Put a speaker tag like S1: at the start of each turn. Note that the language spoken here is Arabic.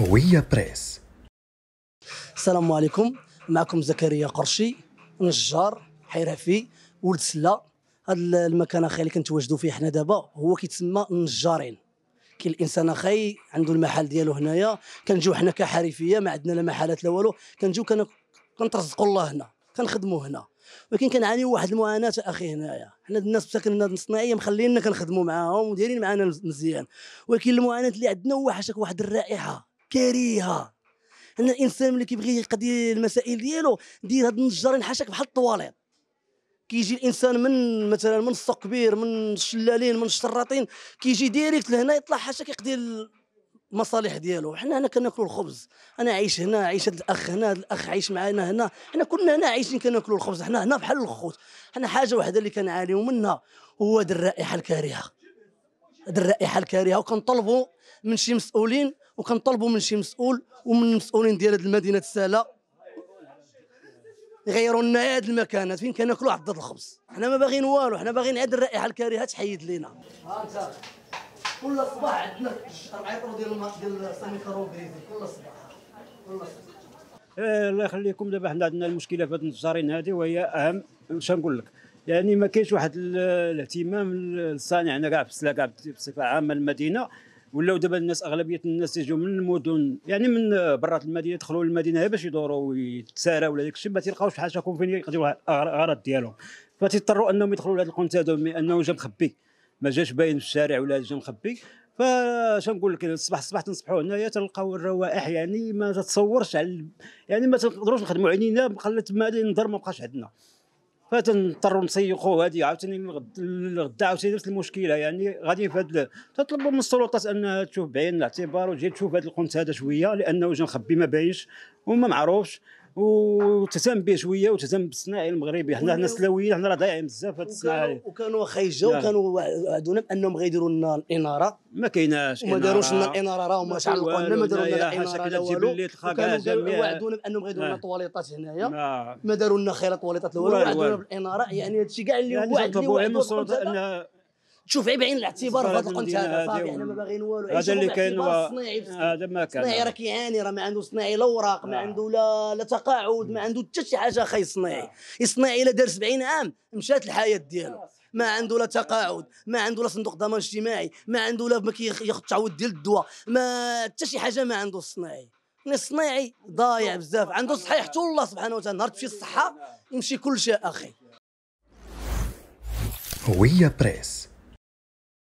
S1: هوية بريس
S2: السلام عليكم معكم زكريا قرشي نجار حرفي ولد سلا هذا المكان اخي اللي كنتواجدوا فيه حنا دابا هو كيتسمى النجارين كاين الانسان اخي عنده المحل ديالو هنايا كنجيو حنا كحرفيه ما عندنا لا محلات لا والو كنجيو كنترزقوا الله هنا كنخدموا هنا ولكن كنعانيو واحد المعاناه اخي هنايا حنا الناس ساكنين الصناعيه مخلينا كنخدموا معاهم ودايرين معانا مزيان ولكن المعاناه اللي عندنا هو حاشاك واحد الرائحه كريهه ان الانسان ملي كيبغي يقضي المسائل ديالو دير هاد النجار حاشاك بحال الطواليط كيجي الانسان من مثلا من السوق كبير من الشلالين من الشراطين كيجي ديريكت لهنا يطلع حاشا كيقضي المصالح ديالو حنا هنا كناكلوا الخبز انا عايش هنا عايش هذا الاخ هنا هذا الاخ عايش معنا هنا حنا كلنا هنا عايشين كناكلوا الخبز حنا هنا بحال الخوت حنا حاجه واحده اللي كنعانيو منها هو هاد الرائحه الكريهه هاد الرائحه الكريهه وكنطلبوا من شي مسؤولين وكنطلبوا من شي مسؤول ومن المسؤولين ديال هذه المدينه السهله يغيروا لنا هذه المكانات فين كناكلوا عضه الخبز حنا ما باغيين والو حنا باغيين عاد الرائحه الكريهه تحيد لينا كل صباح عندنا 4 لتر ديال الماء ديال السمي كروبريزي كل صباح كل صباح آه، الله
S1: يخليكم دابا حنا عندنا المشكله في هاد النجارين هذه وهي اهم واش نقول لك يعني ما كاينش واحد الاهتمام الصانع انا كاع في كاع بصفه عامه المدينه ولاو دابا الناس اغلبيه الناس تيجيو من المدن يعني من برات المدينه يدخلوا للمدينه باش يدوروا ويتساروا ولا داك الشيء ما تيلقاوش بحال شكون فين يقضيو الاغراض ديالهم فتضطروا انهم يدخلوا لهذا القنتدم لانه جا مخبي ما جاش باين في الشارع ولا جا مخبي فشنقول لك الصباح الصباح تنصبحوا هنايا تلقاو الروائح يعني ما تتصورش على يعني ما تنقدروش نخدموا عينينا بقلة ما نظر ما بقاش عندنا فتنضطروا نسيقوا هذه عاوتاني الغدا عاوتاني نفس المشكله يعني غادي في هذا تطلبوا من السلطات انها تشوف بعين الاعتبار وتجي تشوف هذا القنت هذا شويه لانه جا نخبي ما باينش وما معروفش وتهتم به شويه وتهتم بالصناعي المغربي حنا هنا سلاويين حنا راه ضايعين بزاف هاد الصناعي وكانوا واخا يجاو كانوا
S2: وعدونا بانهم غيديروا لنا الاناره ما كايناش وما داروش لنا الاناره راه هما شعلقوا لنا ما داروا لنا الاناره لا والو وعدونا بانهم غيديروا لنا طواليطات آه. هنايا آه. ما داروا لنا خير طواليطات لا والو وعدونا بالاناره يعني هادشي كاع اللي يعني وعد اللي وعدوا تشوف عيب إيه عين الاعتبار في هذه القنت صافي احنا ما باغيين والو هذا اللي كاين آه، هذا ما كان الصناعي راه كيعاني راه ما عنده صناعي لا اوراق ما آه. عنده لا لا تقاعد ما عنده حتى شي حاجه خاي صناعي الصناعي آه. إيه الا دار 70 عام مشات الحياه ديالو ما عنده لا تقاعد ما عنده لا صندوق ضمان اجتماعي ما عنده لا ما كياخذ تعويض ديال الدواء ما حتى شي حاجه ما عنده الصناعي الصناعي إيه ضايع بزاف عنده صحيحته الله سبحانه وتعالى نهار تمشي الصحه نعم. يمشي كل شيء اخي
S1: هوية بريس